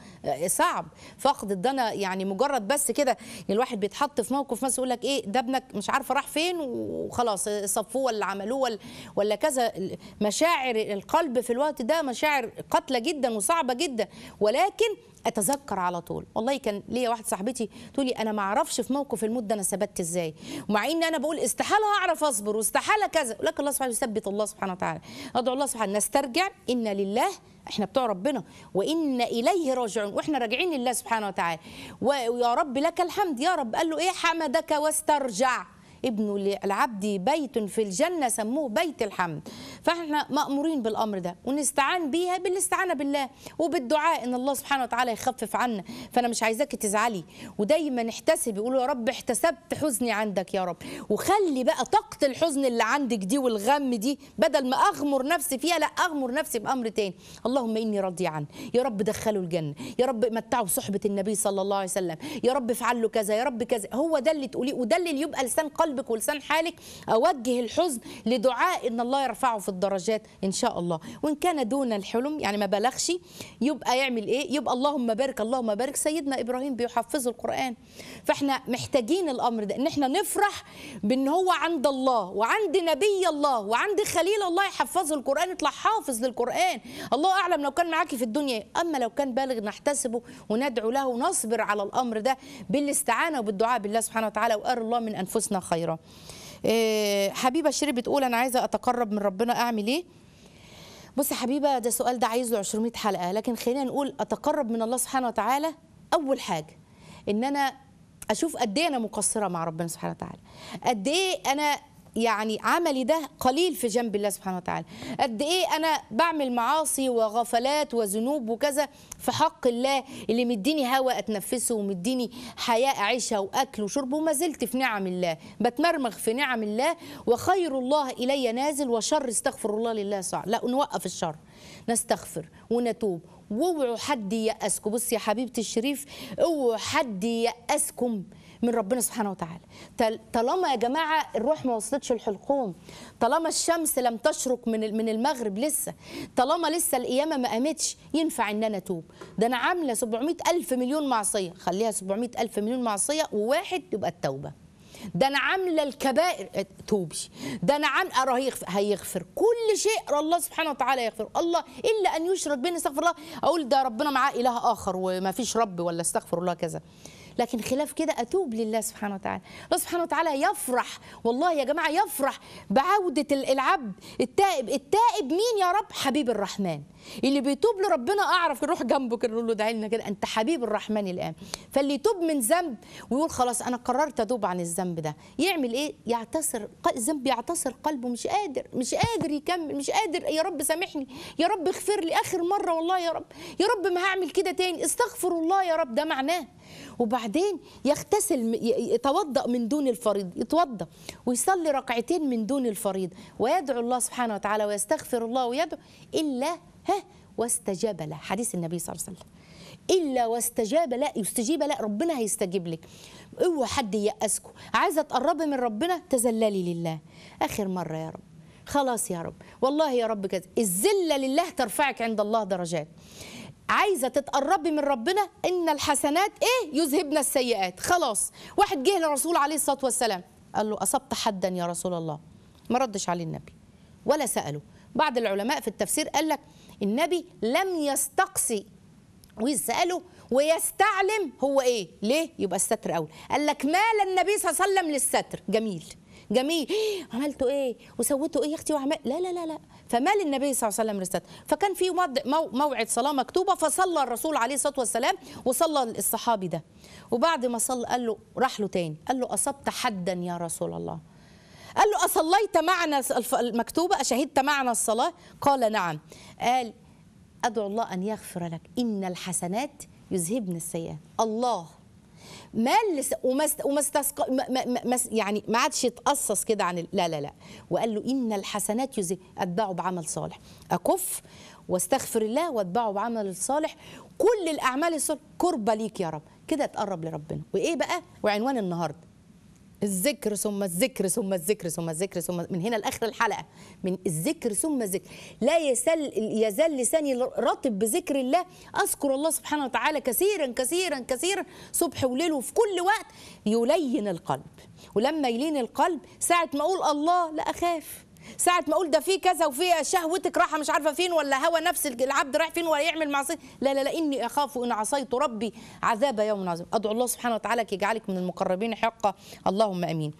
صعب فقد الضنا يعني مجرد بس كده يعني الواحد بيتحط في موقف مثلا يقول لك ايه ده ابنك مش عارفه راح فين وخلاص صفوه ولا عملوه ولا كذا مشاعر القلب في الوقت ده مشاعر قاتله جدا وصعبه جدا ولكن اتذكر على طول والله كان ليا واحده صاحبتي تقول لي انا ما اعرفش في موقف الموت ده انا ثبت ازاي ومع ان انا بقول استحاله هعرف اصبر واستحاله كذا لكن الله سبحانه يثبت الله سبحانه وتعالى ادعو الله سبحانه نسترجع ان لله احنا بتوع ربنا وان اليه راجعون واحنا راجعين لله سبحانه وتعالى ويا رب لك الحمد يا رب قال له ايه حمدك واسترجع ابن العبد بيت في الجنة سموه بيت الحمد فاحنا مأمورين بالأمر ده ونستعان بيها بالاستعانة بالله وبالدعاء إن الله سبحانه وتعالى يخفف عنا فأنا مش عايزاك تزعلي ودايما احتسب يقولوا يا رب احتسبت حزني عندك يا رب وخلي بقى طاقة الحزن اللي عندك دي والغم دي بدل ما أغمر نفسي فيها لا أغمر نفسي بأمر تاني اللهم إني راضي عنه يا رب دخله الجنة يا رب متعه بصحبة النبي صلى الله عليه وسلم يا رب افعل له كذا يا رب كذا هو ده اللي تقوليه وده اللي يبقى لسان قلب قلبك ولسان حالك أوجه الحزن لدعاء أن الله يرفعه في الدرجات إن شاء الله وإن كان دون الحلم يعني ما بلغش يبقى يعمل إيه يبقى اللهم بارك اللهم بارك سيدنا إبراهيم بيحفظه القرآن فاحنا محتاجين الامر ده ان احنا نفرح بان هو عند الله وعند نبي الله وعند خليل الله يحفظه القران يطلع حافظ للقران الله اعلم لو كان معاكي في الدنيا اما لو كان بالغ نحتسبه وندعو له ونصبر على الامر ده بالاستعانه وبالدعاء بالله سبحانه وتعالى وارى الله من انفسنا خيرا آه، حبيبه شيري بتقول انا عايزه اتقرب من ربنا اعمل ايه بصي حبيبه ده سؤال ده عايز له 200 حلقه لكن خلينا نقول اتقرب من الله سبحانه وتعالى اول حاجه ان انا اشوف قد ايه انا مقصره مع ربنا سبحانه وتعالى قد ايه انا يعني عملي ده قليل في جنب الله سبحانه وتعالى قد ايه انا بعمل معاصي وغفلات وذنوب وكذا في حق الله اللي مديني هواء اتنفسه ومديني حياه اعيشها واكل وشرب وما زلت في نعم الله بتمرمغ في نعم الله وخير الله الي نازل وشر استغفر الله لله سبحانه لا نوقف الشر نستغفر ونتوب واوعوا حد يأسكم بصي يا حبيبتي الشريف اوعوا حد يأسكم من ربنا سبحانه وتعالى طالما يا جماعه الروح ما وصلتش الحلقوم طالما الشمس لم تشرق من من المغرب لسه طالما لسه القيامه ما قامتش ينفع ان انا اتوب ده انا عامله 700 الف مليون معصيه خليها 700 الف مليون معصيه وواحد يبقى التوبه ده انا عامله الكبائر إيه، توبي ده انا اراه يغفر هيغفر كل شيء الله سبحانه وتعالى يغفر الله الا ان يشرك بين استغفر الله اقول ده ربنا معاه اله اخر وما فيش رب ولا استغفر الله كذا لكن خلاف كده أتوب لله سبحانه وتعالى الله سبحانه وتعالى يفرح والله يا جماعة يفرح بعودة العبد التائب التائب مين يا رب حبيب الرحمن اللي بيتوب لربنا اعرف نروح جنبه كده نقول له ادعي لنا كده انت حبيب الرحمن الان فاللي يتوب من ذنب ويقول خلاص انا قررت اتوب عن الذنب ده يعمل ايه يعتصر الذنب يعتصر قلبه مش قادر مش قادر يكمل مش قادر يا رب سامحني يا رب اغفر لي اخر مره والله يا رب يا رب ما هعمل كده تاني استغفر الله يا رب ده معناه وبعد وبعدين يغتسل يتوضأ من دون الفريضة يتوضأ ويصلي ركعتين من دون الفريضة ويدعو الله سبحانه وتعالى ويستغفر الله ويدعو إلا ها واستجاب له حديث النبي صلى الله عليه وسلم الا واستجاب لا يستجيب لا ربنا هيستجيب لك اوعى حد ييأسكوا عايزه تقربي من ربنا تذللي لله اخر مره يا رب خلاص يا رب والله يا رب كذا الذله لله ترفعك عند الله درجات عايزه تتقربي من ربنا ان الحسنات ايه يذهبن السيئات خلاص واحد جه للرسول عليه الصلاه والسلام قال له اصبت حدا يا رسول الله ما ردش عليه النبي ولا ساله بعض العلماء في التفسير قال لك النبي لم يستقصي ويساله ويستعلم هو ايه ليه يبقى الستر اول قال لك مال النبي صلى الله عليه وسلم للستر جميل جميل عملتوا ايه وسويتوا ايه يا اختي وعمل لا لا لا لا فمال النبي صلى الله عليه وسلم رسالته فكان في موعد صلاه مكتوبه فصلى الرسول عليه الصلاه والسلام وصلى الصحابي ده وبعد ما صلى قال له راح له تاني قال له اصبت حدا يا رسول الله قال له اصليت معنا المكتوبه اشهدت معنا الصلاه قال نعم قال ادعو الله ان يغفر لك ان الحسنات يذهبن السيئات الله ما اللي وما وما استسق... ما... ما... ما... يعني ما عادش يتقصص كده عن لا لا لا وقال له ان الحسنات يزي اتبعه بعمل صالح اكف واستغفر الله واتبعه بعمل صالح كل الاعمال الصالح قربه ليك يا رب كده اتقرب لربنا وايه بقى وعنوان النهارده الذكر ثم الذكر ثم الذكر ثم الذكر ثم من هنا لاخر الحلقه من الذكر ثم الذكر لا يزال يزال لساني رطب بذكر الله اذكر الله سبحانه وتعالى كثيرا كثيرا كثيرا صبح وليل وفي كل وقت يلين القلب ولما يلين القلب ساعه ما اقول الله لا اخاف ساعه ما اقول ده في كذا وفي شهوتك راحه مش عارفه فين ولا هوى نفس العبد رايح فين ولا يعمل معصيه لا لا لا اني اخاف ان عصيت ربي عذاب يوم عظيم ادعو الله سبحانه وتعالى يجعلك من المقربين حقا اللهم امين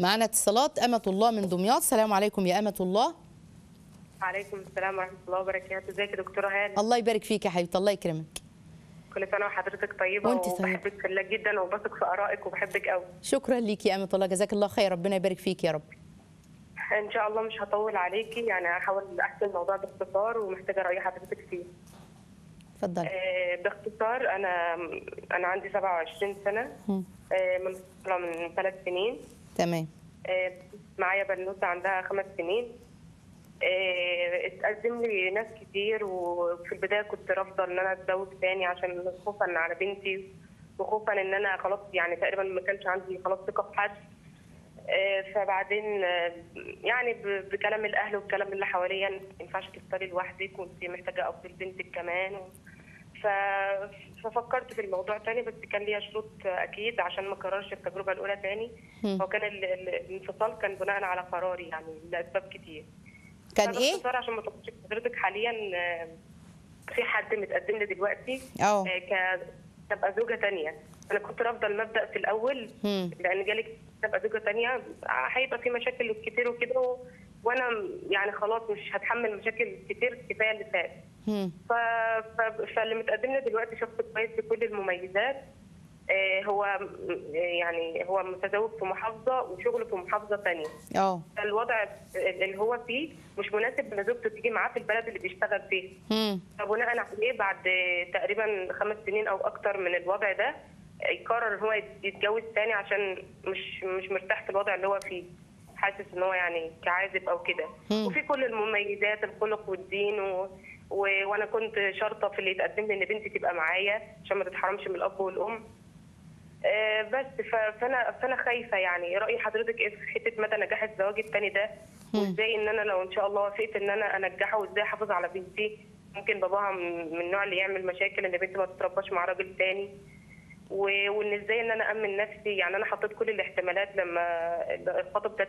معنا اتصالات امه الله من دمياط السلام عليكم يا امه الله وعليكم السلام ورحمه الله وبركاته ازيك يا دكتوره هاني الله يبارك فيك يا حبيبتي الله يكرمك كل سنه وحضرتك طيبه وانت طيبة وبحبك جدا وبثق في ارائك وبحبك قوي شكرا ليك يا امه الله جزاك الله خير ربنا يبارك فيك يا رب ان شاء الله مش هطول عليكي يعني هحاول احكي الموضوع باختصار ومحتاجه راي حضرتك فيه اتفضلي آه، باختصار انا انا عندي 27 سنه آه، من من ثلاث سنين تمام آه، معايا بنوته عندها خمس سنين اتقدم لي ناس كتير وفي البدايه كنت رافضه ان انا اتجوز تاني عشان خوفا على بنتي وخوفا ان انا خلاص يعني تقريبا ما كانش عندي خلاص ثقه في حد آه، فبعدين آه، يعني بكلام الاهل والكلام اللي حواليا ما ينفعش تفطري لوحدك وانت محتاجه اب بنتك كمان ففكرت في الموضوع تاني بس كان ليا شروط اكيد عشان ما اكررش التجربه الاولى تاني هو كان الانفصال كان بناء على قراري يعني لاسباب كتير كان ايه؟ عشان ما تقولش حضرتك حاليا آه، في حد متقدم لي دلوقتي اه تبقى زوجه تانية انا كنت رافضه المبدا في الاول لان جالي تبقى زوجه ثانيه هيبقى في مشاكل كتير وكده وانا يعني خلاص مش هتحمل مشاكل كتير كفايه اللي فات ف... فاللي متقدم لي دلوقتي شخص كويس بكل المميزات آه، هو يعني هو متزوج في محافظه وشغله في محافظه ثانيه اه فالوضع اللي هو فيه مش مناسب ان زوجته تيجي معاه في البلد اللي بيشتغل فيه فبناء عليه بعد تقريبا خمس سنين او اكتر من الوضع ده يقرر ان هو يتجوز تاني عشان مش مش مرتاح في الوضع اللي هو فيه حاسس ان هو يعني كعازب او كده وفي كل المميزات الخلق والدين و... و... وانا كنت شرطه في اللي يتقدم لي ان بنتي تبقى معايا عشان ما تتحرمش من الاب والام آه، بس ف... فانا فانا خايفه يعني راي حضرتك ايه في حته مدى نجاح الزواج الثاني ده وازاي ان انا لو ان شاء الله وافقت ان انا انجحه وازاي احافظ على بنتي ممكن باباها من النوع اللي يعمل مشاكل ان بنتي ما تترباش مع راجل تاني وان ازاي ان انا امن نفسي يعني انا حطيت كل الاحتمالات لما الخطب ده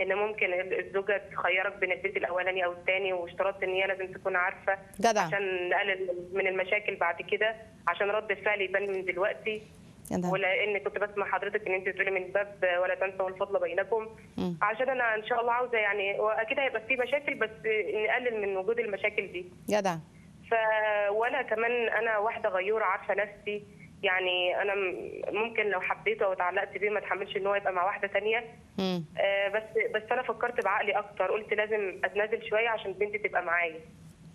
ان ممكن الزوجه تخيرك بين البيت الاولاني او الثاني واشترطت ان هي لازم تكون عارفه جدع. عشان نقلل من المشاكل بعد كده عشان رد الفعل يبان من دلوقتي ولان كنت بسمع حضرتك ان انت تقولي من باب ولا تنسوا الفضل بينكم م. عشان انا ان شاء الله عاوزه يعني واكيد هيبقى في مشاكل بس نقلل من وجود المشاكل دي جدع ف وانا كمان انا واحده غيوره عارفه نفسي يعني انا ممكن لو حبيته او اتعلقت بيه ما اتحملش ان هو يبقى مع واحده ثانيه آه، بس بس انا فكرت بعقلي اكتر قلت لازم اتنازل شويه عشان بنتي تبقى معايا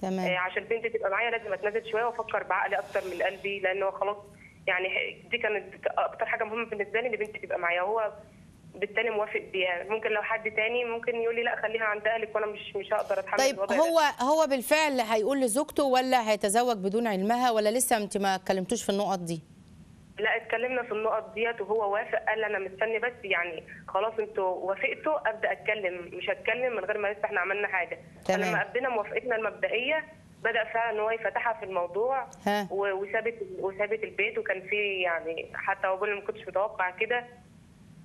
تمام آه، عشان بنتي تبقى معايا لازم اتنازل شويه وافكر بعقلي اكتر من قلبي لان هو خلاص يعني دي كانت اكتر حاجه مهمه بالنسبه لي ان بنتي تبقى معايا هو بالتالي موافق بيها ممكن لو حد تاني ممكن يقول لي لا خليها عند اهلك وانا مش مش هقدر اتحمل طيب هو ده. هو بالفعل هيقول لزوجته ولا هيتزوج بدون علمها ولا لسه انت ما اتكلمتوش في النقط دي لا اتكلمنا في النقط ديت وهو وافق قال انا مستني بس يعني خلاص انتوا وافقتوا ابدا اتكلم مش هتكلم من غير ما لسه احنا عملنا حاجه تمام. فلما قدمنا موافقتنا المبدئيه بدا فعلا ان هو يفتحها في الموضوع وسابت وسابت البيت وكان في يعني حتى هو بيقول ما كنتش متوقع كده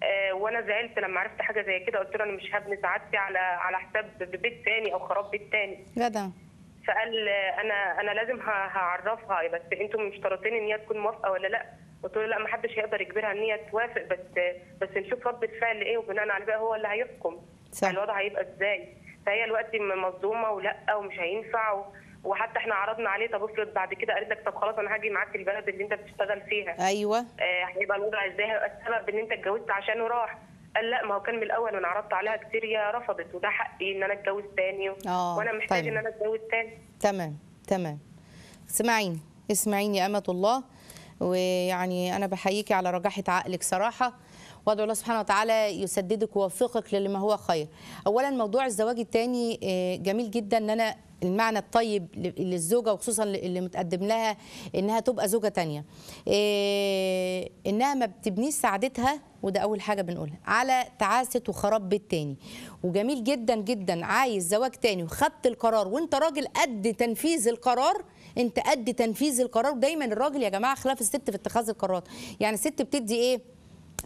آه وانا زعلت لما عرفت حاجه زي كده قلت له انا مش هبني سعادتي على على حساب بيت تاني او خراب بيت تاني جدا فقال آه، انا انا لازم هعرفها بس انتم مشترطين ان هي تكون موافقه ولا لا قلت له لا ما حدش هيقدر يجبرها ان هي توافق بس بس نشوف رد الفعل ايه وبناء على بقى هو اللي هيحكم صح. الوضع هيبقى ازاي فهي الوقت مصدومه ولا ومش هينفع وحتى احنا عرضنا عليه طب افرض بعد كده قالت لك طب خلاص انا هاجي معاك البلد اللي انت بتشتغل فيها ايوه آه هيبقى الوضع ازاي هيبقى السبب ان انت اتجوزت عشانه راح قال لا ما هو كان من الاول وانا عرضت عليها كتير هي رفضت وده حقي ان انا اتجوز تاني أوه. وانا محتاج طيب. ان انا اتجوز تاني تمام تمام اسمعيني اسمعيني يا امه الله ويعني انا بحييكي على رجاحه عقلك صراحه وادعو الله سبحانه وتعالى يسددك ويوفقك ما هو خير اولا موضوع الزواج الثاني آه، جميل جدا ان انا المعنى الطيب للزوجة وخصوصا اللي متقدم لها إنها تبقى زوجة تانية آه، إنها ما بتبنيش سعادتها وده أول حاجة بنقولها على تعاسة وخراب بيت تاني وجميل جدا جدا عايز زواج تاني وخدت القرار وانت راجل قد تنفيذ القرار انت قد تنفيذ القرار دايما الراجل يا جماعه خلاف الست في اتخاذ القرارات يعني الست بتدي ايه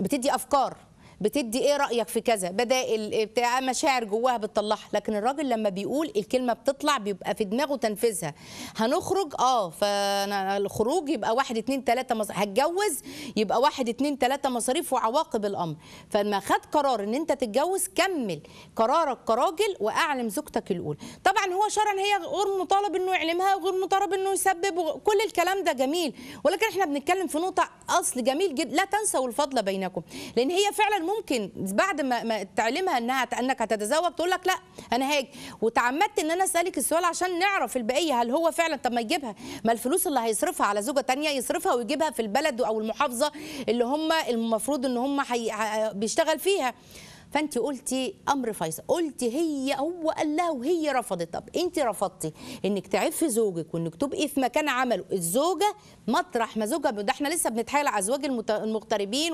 بتدي افكار بتدي ايه رايك في كذا بدائل بتاع مشاعر جواها بتطلعها لكن الراجل لما بيقول الكلمه بتطلع بيبقى في دماغه تنفيذها هنخرج اه فانا الخروج يبقى واحد اتنين تلاته مصاريف هتجوز يبقى واحد اتنين تلاته مصاريف وعواقب الامر فلما خد قرار ان انت تتجوز كمل قرارك كراجل واعلم زوجتك الاولى طبعا هو شرعا هي غير مطالب انه يعلمها وغير مطالب انه يسبب كل الكلام ده جميل ولكن احنا بنتكلم في نقطه اصل جميل جدا لا تنسوا الفضل بينكم لان هي فعلا ممكن بعد ما تعلمها انها انك هتتزوج تقول لك لا انا هاجي وتعمدت ان انا اسالك السؤال عشان نعرف البقيه هل هو فعلا طب ما يجيبها ما الفلوس اللي هيصرفها على زوجه ثانيه يصرفها ويجيبها في البلد او المحافظه اللي هم المفروض ان هم بيشتغل فيها فانت قلتي امر فيصل قلتي هي هو قال لها وهي رفضت طب انت رفضتي انك تعفي زوجك وانك تبقي في مكان عمله الزوجه مطرح ما زوجها ده احنا لسه بنتحايل على ازواج المغتربين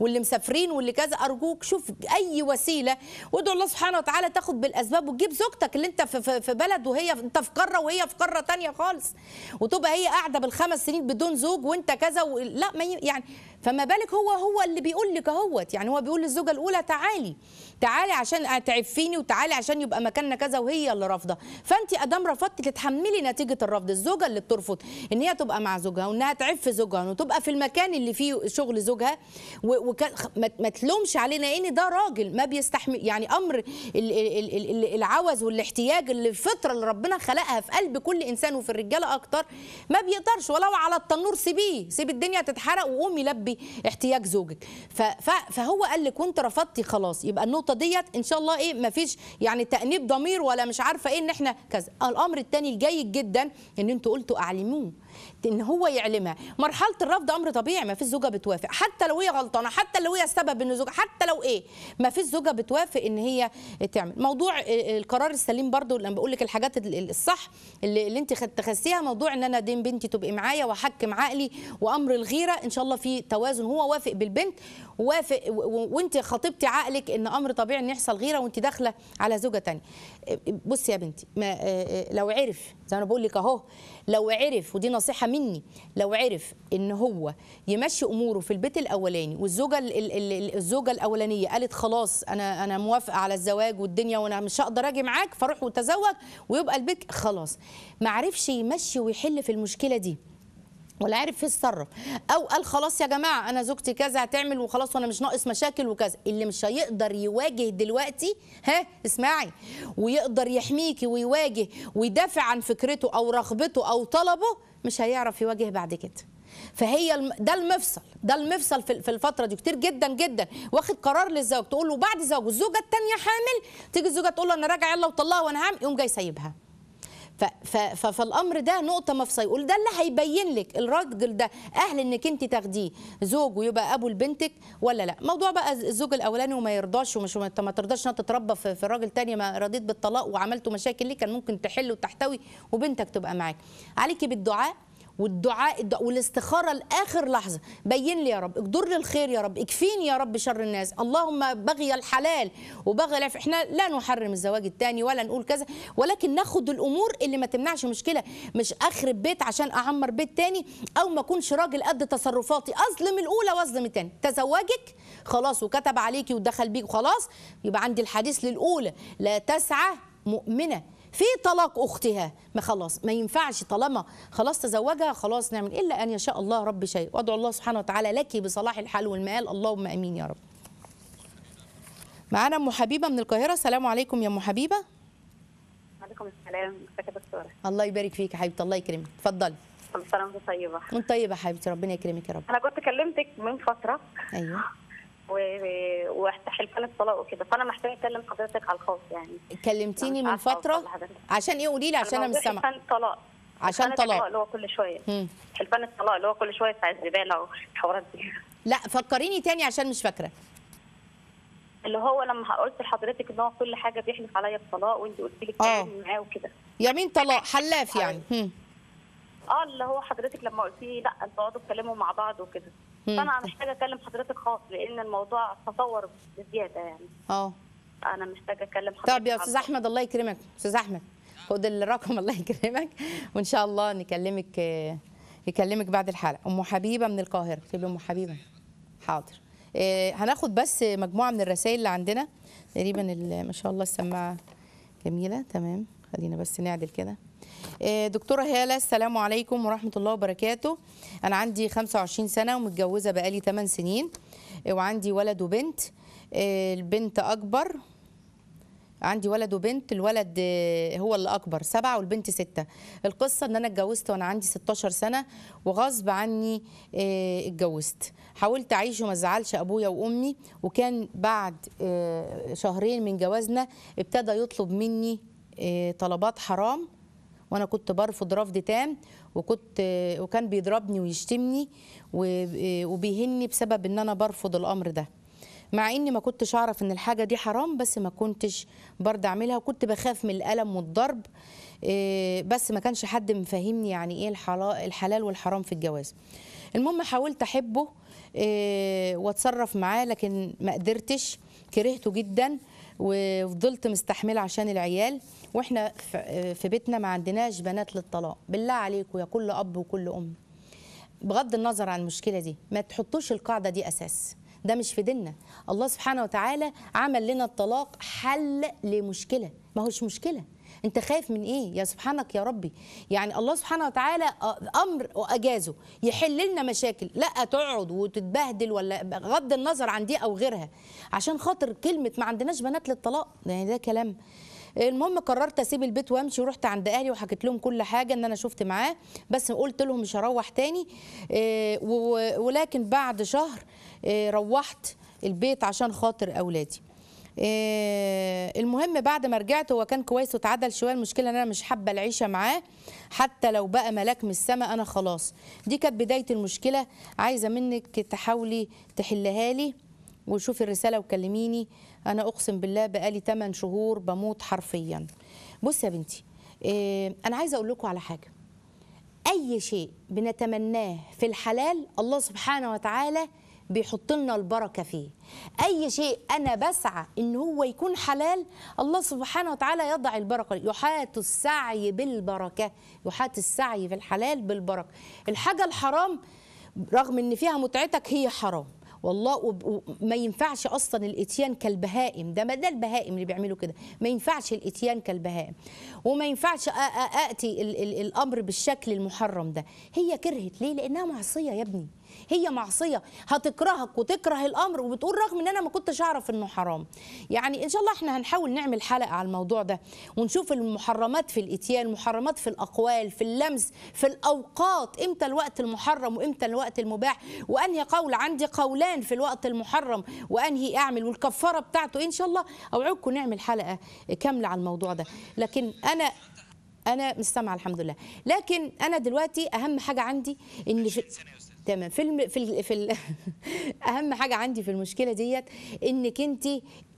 واللي مسافرين واللي كذا ارجوك شوف اي وسيله وادعو الله سبحانه وتعالى تاخد بالاسباب وتجيب زوجتك اللي انت في بلد وهي انت في قاره وهي في قاره ثانيه خالص وتبقى هي قاعده بالخمس سنين بدون زوج وانت كذا و... لا ما يعني فما بالك هو هو اللي بيقول لك اهوت يعني هو بيقول للزوجه الاولى تعالي تعالي عشان هتعفيني وتعالي عشان يبقى مكاننا كذا وهي اللي رافضه فانت ادام رفضتي تتحملي نتيجه الرفض الزوجه اللي بترفض ان هي تبقى مع زوجها وانها تعف زوجها وتبقى في المكان اللي فيه شغل زوجها وما تلومش علينا ان ده راجل ما بيستحمل يعني امر العوز والاحتياج اللي الفطره اللي ربنا خلقها في قلب كل انسان وفي الرجاله اكتر ما بيقدرش ولو على التنور سيبيه سيب الدنيا تتحرق وقومي لبي احتياج زوجك فهو قال لك وانت رفضتي خلاص يبقى النقطه النقطه ديت ان شاء الله ايه ما فيش يعني تانيب ضمير ولا مش عارفه ايه ان احنا كذا الامر الثاني الجيد جدا ان انتوا قلتوا اعلموه ان هو يعلمها مرحله الرفض امر طبيعي ما فيش زوجه بتوافق حتى لو هي غلطانه حتى لو هي السبب ان زوجها حتى لو ايه ما فيش زوجه بتوافق ان هي تعمل موضوع القرار السليم برضو لما بقول لك الحاجات الصح اللي, اللي انت تخسيها موضوع ان انا دين بنتي تبقي معايا واحكم عقلي وامر الغيره ان شاء الله في توازن هو وافق بالبنت وافق وانت خطيبتي عقلك ان امر طبيعي ان يحصل غيره وانت داخله على زوجه ثانيه بصي يا بنتي ما لو عرف زي انا بقول لك اهو لو عرف ودي نصيحه مني لو عرف ان هو يمشي اموره في البيت الاولاني والزوجه الزوجه الاولانيه قالت خلاص انا انا موافقه على الزواج والدنيا وانا مش هقدر اجي معاك فاروح وتزوج ويبقى البيت خلاص ما عرفش يمشي ويحل في المشكله دي ولا عارف السر او قال خلاص يا جماعه انا زوجتي كذا هتعمل وخلاص وانا مش ناقص مشاكل وكذا اللي مش هيقدر يواجه دلوقتي ها اسمعي ويقدر يحميكي ويواجه ويدافع عن فكرته او رغبته او طلبه مش هيعرف يواجه بعد كده فهي ده المفصل ده المفصل في الفتره دي كتير جدا جدا واخد قرار للزوج تقول له بعد زوج الزوجه الثانيه حامل تيجي الزوجه تقول له انا راجعه يلا وطلقها وانا هعمل يقوم جاي سايبها فالامر ده نقطه مفصليه وده اللي هيبين لك الراجل ده اهل انك انت تاخديه زوج ويبقى ابو لبنتك ولا لا موضوع بقى الزوج الاولاني وما يرضاش ومش ما ترضاش انها تتربى في راجل تاني ما رضيت بالطلاق وعملته مشاكل ليه كان ممكن تحل وتحتوي وبنتك تبقى معاك عليكي بالدعاء والدعاء والاستخاره لاخر لحظه بين لي يا رب اقدر لي الخير يا رب اكفيني يا رب شر الناس اللهم بغي الحلال وبغي العف احنا لا نحرم الزواج الثاني ولا نقول كذا ولكن ناخد الامور اللي ما تمنعش مشكله مش اخرب بيت عشان اعمر بيت تاني او ما اكونش راجل قد تصرفاتي اظلم الاولى واظلم الثانيه تزوجك خلاص وكتب عليكي ودخل بيك وخلاص يبقى عندي الحديث للاولى لا تسعى مؤمنه في طلاق اختها ما خلاص ما ينفعش طالما خلاص تزوجها خلاص نعمل الا ان يشاء الله رب شيء وادعو الله سبحانه وتعالى لك بصلاح الحال والمآل اللهم امين يا رب معانا ام حبيبه من القاهره السلام عليكم يا ام حبيبه وعليكم السلام ازيك يا دكتوره الله يبارك فيك يا حبيبتي الله يكرمك اتفضلي كل سنه وانت طيبه وانت طيبه يا حبيبتي ربنا يكرمك يا رب انا كنت كلمتك من فتره ايوه واستحل فن الطلاق وكده فانا محتاجه اكلم حضرتك على الخاص يعني كلمتيني يعني من فتره عشان ايه قولي لي عشان انا مش سامعه فن عشان طلاق اللي هو كل شويه حلفان الطلاق اللي هو كل شويه بتاع الزباله والحوارات دي لا فكريني تاني عشان مش فاكره اللي هو لما قلت لحضرتك ان هو كل حاجه بيحلف عليا بطلاق وانت قلت لي آه. اتكلم معاه وكده يمين طلاق حلاف يعني أيوه. اه اللي هو حضرتك لما قلت لي لا انتوا اقعدوا اتكلموا مع بعض وكده فانا محتاجه اكلم حضرتك خاص لان الموضوع تطور بزياده يعني اه انا محتاجه اكلم حضرتك طب يا استاذ احمد الله يكرمك استاذ احمد خد الرقم الله يكرمك وان شاء الله نكلمك نكلمك بعد الحلقه ام حبيبه من القاهره اكتب ام حبيبه حاضر آه، هناخد بس مجموعه من الرسائل اللي عندنا تقريبا ما شاء الله السماعه جميله تمام خلينا بس نعدل كده آه، دكتوره هاله السلام عليكم ورحمه الله وبركاته انا عندي 25 سنه ومتجوزه بقالي 8 سنين آه، وعندي ولد وبنت آه، البنت اكبر عندي ولد وبنت الولد هو اللي اكبر سبعه والبنت سته القصه ان انا اتجوزت وانا عندي 16 سنه وغصب عني اتجوزت حاولت اعيش وما ازعلش ابويا وامي وكان بعد شهرين من جوازنا ابتدى يطلب مني طلبات حرام وانا كنت برفض رفض تام وكنت وكان بيضربني ويشتمني وبيهني بسبب ان انا برفض الامر ده مع اني ما كنتش اعرف ان الحاجه دي حرام بس ما كنتش برضه اعملها وكنت بخاف من الالم والضرب آه، بس ما كانش حد مفهمني يعني ايه الحلال والحرام في الجواز المهم حاولت احبه آه، واتصرف معاه لكن ما قدرتش كرهته جدا وفضلت مستحمله عشان العيال واحنا في بيتنا ما عندناش بنات للطلاق بالله عليكم يا كل اب وكل ام بغض النظر عن المشكله دي ما تحطوش القاعده دي اساس ده مش في ديننا الله سبحانه وتعالى عمل لنا الطلاق حل لمشكله ما هوش مشكله انت خايف من ايه يا سبحانك يا ربي يعني الله سبحانه وتعالى امر واجازه يحل لنا مشاكل لا تقعد وتتبهدل ولا بغض النظر عن دي او غيرها عشان خاطر كلمه ما عندناش بنات للطلاق يعني ده كلام المهم قررت اسيب البيت وامشي ورحت عند اهلي وحكيت لهم كل حاجه ان انا شفت معاه بس قلت لهم مش هروح تاني آه، ولكن بعد شهر آه، روحت البيت عشان خاطر اولادي آه، المهم بعد ما رجعت هو كان كويس وتعدل شويه المشكله ان انا مش حابه العيشه معاه حتى لو بقى ملاك من السماء انا خلاص دي كانت بدايه المشكله عايزه منك تحاولي تحلها لي وشوفي الرساله وكلميني انا اقسم بالله بقالي 8 شهور بموت حرفيا بصي يا بنتي آه، انا عايزه اقول لكم على حاجه اي شيء بنتمناه في الحلال الله سبحانه وتعالى بيحط لنا البركه فيه اي شيء انا بسعى ان هو يكون حلال الله سبحانه وتعالى يضع البركه يحات السعي بالبركه يحات السعي في الحلال بالبركه الحاجه الحرام رغم ان فيها متعتك هي حرام والله ما ينفعش اصلا الاتيان كالبهائم ده ما ده البهائم اللي بيعملوا كده ما ينفعش الاتيان كالبهائم وما ينفعش اتي الامر بالشكل المحرم ده هي كرهت ليه لانها معصيه يا ابني هي معصيه هتكرهك وتكره الامر وبتقول رغم ان انا ما كنتش اعرف انه حرام يعني ان شاء الله احنا هنحاول نعمل حلقه على الموضوع ده ونشوف المحرمات في الاتيان المحرمات في الاقوال في اللمس في الاوقات امتى الوقت المحرم وامتى الوقت المباح وانهي قول عندي قولان في الوقت المحرم وانهي اعمل والكفاره بتاعته ان شاء الله اوعدكم نعمل حلقه كامله على الموضوع ده لكن انا انا مستمعه الحمد لله لكن انا دلوقتي اهم حاجه عندي ان في تمام في الم... في ال... في ال... اهم حاجه عندي في المشكله ديت انك انت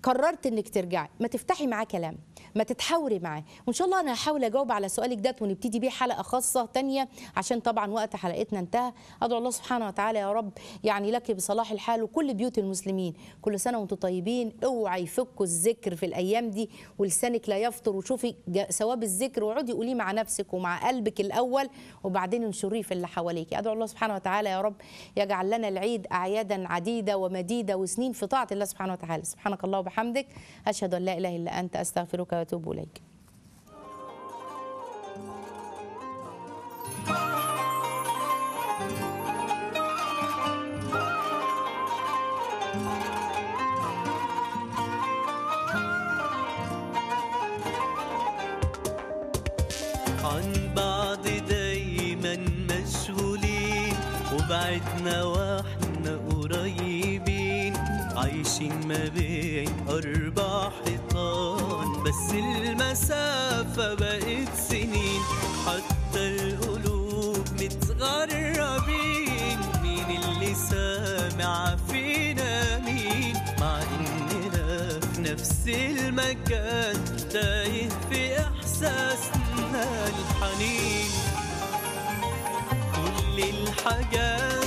قررت انك ترجعي ما تفتحي معاه كلام ما تتحاوري معاه وان شاء الله انا هحاول اجاوب على سؤالك ده ونبتدي بيه حلقه خاصه ثانيه عشان طبعا وقت حلقتنا انتهى ادعو الله سبحانه وتعالى يا رب يعني لك بصلاح الحال وكل بيوت المسلمين كل سنه وانتم طيبين اوعي فكوا الذكر في الايام دي ولسانك لا يفطر وشوفي ثواب الذكر واقعدي قوليه مع نفسك ومع قلبك الاول وبعدين انشريه في اللي حواليك ادعو الله سبحانه وتعالى يا رب يجعل لنا العيد اعيادا عديده ومديده وسنين في طاعه الله سبحانه وتعالى سبحانك الله وبحمدك اشهد ان لا اله الا انت استغفرك واتوب اليك عن بعض دايما مشغولين وبعدنا واحنا قريبين عايشين ما بين أرض بس المسافة بقت سنين حتى القلوب متغربين مين اللي سامع فينا مين مع إننا في نفس المكان تايه في إحساسنا الحنين كل الحاجات